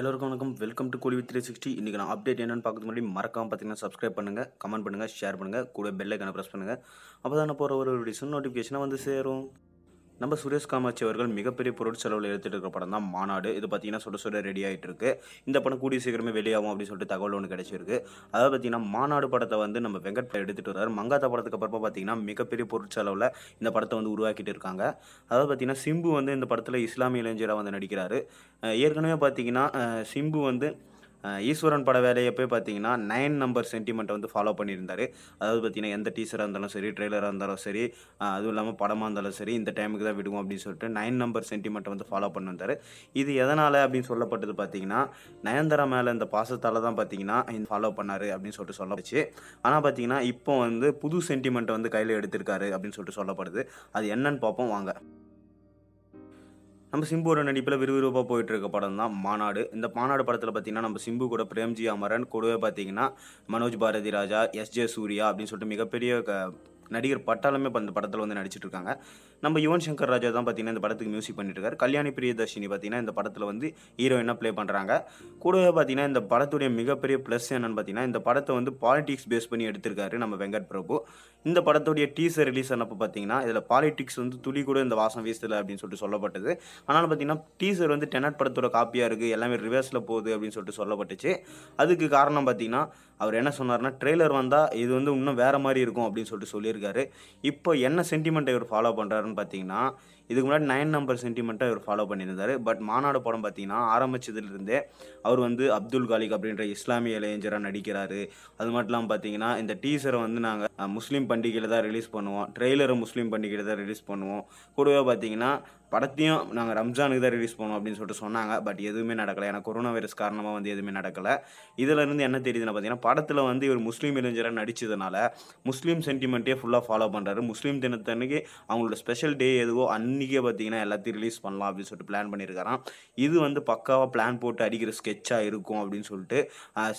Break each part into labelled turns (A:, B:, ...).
A: எல்லோருக்கும் வணக்கம் welcome to கோலிவி த்ரீ சிக்ஸ்டி இன்றைக்கி நான் அப்டேட் என்னென்னு பார்க்கறது முன்னாடி மறக்காமல் பார்த்தீங்கன்னா சப்ஸ்கிரைப் பண்ணுங்கள் கமெண்ட் பண்ணுங்கள் ஷேர் பண்ணுங்கள் கூட பெல்லைக்கான ப்ரெஸ் பண்ணுங்கள் அப்போ தான் போகிற ஒரு வீடியோஸ் நோட்டிஃபிகேஷனாக வந்து சேரும் நம்ம சுரேஷ் காமாட்சி அவர்கள் மிகப்பெரிய பொருட்செலவில் செலவில் எடுத்துகிட்டு இருக்கிற படம் தான் மாநாடு இது பார்த்தீங்கன்னா சுட சுட ரெடி ஆகிட்டு இருக்கு இந்த படம் கூடிய சீக்கிரமே வெளியாகும் அப்படின்னு சொல்லிட்டு தகவல் ஒன்று கிடைச்சிருக்கு அதாவது பார்த்தீங்கன்னா மாநாடு படத்தை வந்து நம்ம வெங்கட் எடுத்துகிட்டு வர்றாரு மங்காத்தா படத்துக்கு அப்புறமா பார்த்தீங்கன்னா மிகப்பெரிய பொருட்செலவில் செலவில் இந்த படத்தை வந்து உருவாக்கிட்டு இருக்காங்க அதாவது பார்த்தீங்கன்னா சிம்பு வந்து இந்த படத்தில் இஸ்லாமிய இளைஞராக வந்து நடிக்கிறாரு ஏற்கனவே பார்த்தீங்கன்னா சிம்பு வந்து ஈஸ்வரன் பட வேலையை போய் பார்த்தீங்கன்னா நைன் நம்பர் சென்டிமெண்ட்டை வந்து ஃபாலோ பண்ணியிருந்தார் அதாவது பார்த்தீங்கன்னா எந்த டீச்சராக இருந்தாலும் சரி ட்ரெய்லராக இருந்தாலும் சரி அதுவும் இல்லாமல் படமாக இருந்தாலும் சரி இந்த டைமுக்கு தான் விடுவோம் அப்படின்னு சொல்லிட்டு நைன் நம்பர் சென்டிமெண்ட்டை வந்து ஃபாலோ பண்ணியிருந்தார் இது எதனால் அப்படின்னு சொல்லப்பட்டது பார்த்தீங்கன்னா நயன்தாரா மேலே இந்த பாசத்தால் தான் பார்த்தீங்கன்னா ஃபாலோ பண்ணார் அப்படின்னு சொல்லிட்டு சொல்லப்படுச்சு ஆனால் பார்த்தீங்கன்னா இப்போ வந்து புது சென்டிமெண்ட்டை வந்து கையில் எடுத்திருக்காரு அப்படின்னு சொல்லிட்டு சொல்லப்படுது அது என்னன்னு பார்ப்போம் வாங்க நம்ம சிம்புவோட நடிப்பில் விறுவிறுப்பாக போயிட்டு இருக்க படம் தான் மாநாடு இந்த மாநாடு படத்தில் பார்த்தீங்கன்னா நம்ம சிம்பு கூட பிரேம்ஜி அமரன் கூடவே பார்த்தீங்கன்னா மனோஜ் பாரதி ராஜா எஸ் ஜே சூர்யா அப்படின்னு சொல்லிட்டு மிகப்பெரிய நடிகர் பட்டாளமே அந்த படத்தில் வந்து இருக்காங்க நம்ம யுவன் சங்கர் ராஜா தான் பார்த்தீங்கன்னா இந்த படத்துக்கு மியூசிக் இருக்காரு கல்யாணி பிரியதர்ஷினி பார்த்தீங்கன்னா இந்த படத்தில் வந்து ஹீரோயினாக ப்ளே பண்ணுறாங்க கூடவே பார்த்தீங்கன்னா இந்த படத்துடைய மிகப்பெரிய ப்ளஸ் என்னென்னு பார்த்தீங்கன்னா இந்த படத்தை வந்து பாலிடிக்ஸ் பேஸ் பண்ணி எடுத்திருக்காரு நம்ம வெங்கட் பிரபு இந்த படத்துடைய டீசர் ரிலீஸ் ஆனப்போ பார்த்தீங்கன்னா இதில் பாலிடிக்ஸ் வந்து துளி கூட இந்த வாசம் வீசல அப்படின்னு சொல்லிட்டு சொல்லப்பட்டது ஆனால் பார்த்தீங்கன்னா டீசர் வந்து டெனட் படத்தோட காப்பியாக இருக்குது எல்லாமே ரிவர்ஸில் போகுது அப்படின்னு சொல்லிட்டு சொல்லப்பட்டுச்சு அதுக்கு காரணம் பார்த்தீங்கன்னா அவர் என்ன சொன்னார்னா ட்ரெய்லர் வந்தால் இது வந்து இன்னும் வேறு மாதிரி இருக்கும் அப்படின்னு சொல்லிட்டு சொல்லியிருக்காரு வச்சுருக்காரு இப்போ என்ன சென்டிமெண்ட்டை இவர் ஃபாலோ பண்ணுறாருன்னு பார்த்தீங்கன்னா இதுக்கு முன்னாடி நைன் நம்பர் சென்டிமெண்ட்டாக இவர் ஃபாலோ பண்ணியிருந்தார் பட் மாநாடு படம் பார்த்தீங்கன்னா ஆரம்பித்ததுலேருந்தே அவர் வந்து அப்துல் காலிக் அப்படின்ற இஸ்லாமிய இளைஞராக நடிக்கிறாரு அது மட்டும் இல்லாமல் பார்த்தீங்கன்னா இந்த டீசரை வந்து நாங்கள் முஸ்லீம் பண்டிகையில் தான் ரிலீஸ் பண்ணுவோம் ட்ரெய்லரை முஸ்லீம் பண்டிகையில் தான் ரிலீஸ் பண்ணுவோம் கூடவே பார்த்தீங்கன்னா படத்தையும் நாங்கள் ரம்ஜானுக்கு தான் ரிலீஸ் பண்ணுவோம் அப்படின்னு சொல்லிட்டு சொன்னாங்க பட் எதுவுமே நடக்கலை ஏன்னா கொரோனா வைரஸ் காரணமாக வந்து எதுவுமே நடக்கலை இருந்து என்ன தெரியுதுன்னு பார்த்தீங்கன்னா படத்தில் வந்து இவர் முஸ்லீம் இளைஞராக நடித்ததுனால முஸ்லீம் சென்டிமெண்ட்டே ஃபுல் ஃபுல்லாக ஃபாலோ பண்ணுறாரு முஸ்லீம் தினத்தன்னைக்கு அவங்களோட ஸ்பெஷல் டே எதுவோ அன்றைக்கே பார்த்தீங்கன்னா எல்லாத்தையும் ரிலீஸ் பண்ணலாம் அப்படின்னு சொல்லிட்டு பிளான் பண்ணியிருக்காராம் இது வந்து பக்காவாக பிளான் போட்டு அடிக்கிற ஸ்கெட்சாக இருக்கும் அப்படின்னு சொல்லிட்டு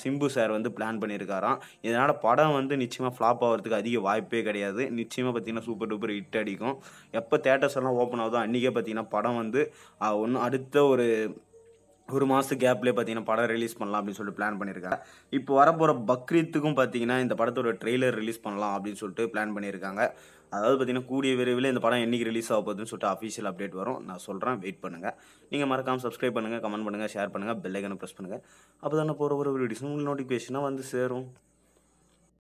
A: சிம்பு சார் வந்து பிளான் பண்ணியிருக்காராம் இதனால் படம் வந்து நிச்சயமாக ஃப்ளாப் ஆகிறதுக்கு அதிக வாய்ப்பே கிடையாது நிச்சயமாக பார்த்தீங்கன்னா சூப்பர் டூப்பர் ஹிட் அடிக்கும் எப்போ தேட்டர்ஸ் எல்லாம் ஓப்பன் ஆகுதோ அன்றைக்கே பார்த்தீங்கன்னா படம் வந்து ஒன்று அடுத்த ஒரு ஒரு மாதம் கேப்லேயே பார்த்தீங்கன்னா படம் ரிலீஸ் பண்ணலாம் அப்படின்னு சொல்லிட்டு பிளான் பண்ணியிருக்காங்க இப்போ வரப்போகிற பக்ரீத்துக்கும் பார்த்தீங்கன்னா இந்த படத்தோட ட்ரெய்லர் ரிலீஸ் பண்ணலாம் அப்படின்னு சொல்லிட்டு பிளான் பண்ணியிருக்காங்க அதாவது பார்த்தீங்கன்னா கூடிய விரைவில் இந்த படம் என்றைக்கு ரிலீஸ் ஆக போகுதுன்னு சொல்லிட்டு அஃபீஷியல் அப்டேட் வரும் நான் சொல்கிறேன் வெயிட் பண்ணுங்கள் நீங்கள் மறக்காமல் சப்ஸ்கிரைப் பண்ணுங்கள் கமெண்ட் பண்ணுங்கள் ஷேர் பண்ணுங்கள் பெல்லைக்கனை ப்ரெஸ் பண்ணுங்கள் அப்போ தானே போகிற ஒரு வீடியோஸ் உங்களுக்கு நோட்டிஃபிகேஷனாக வந்து சேரும்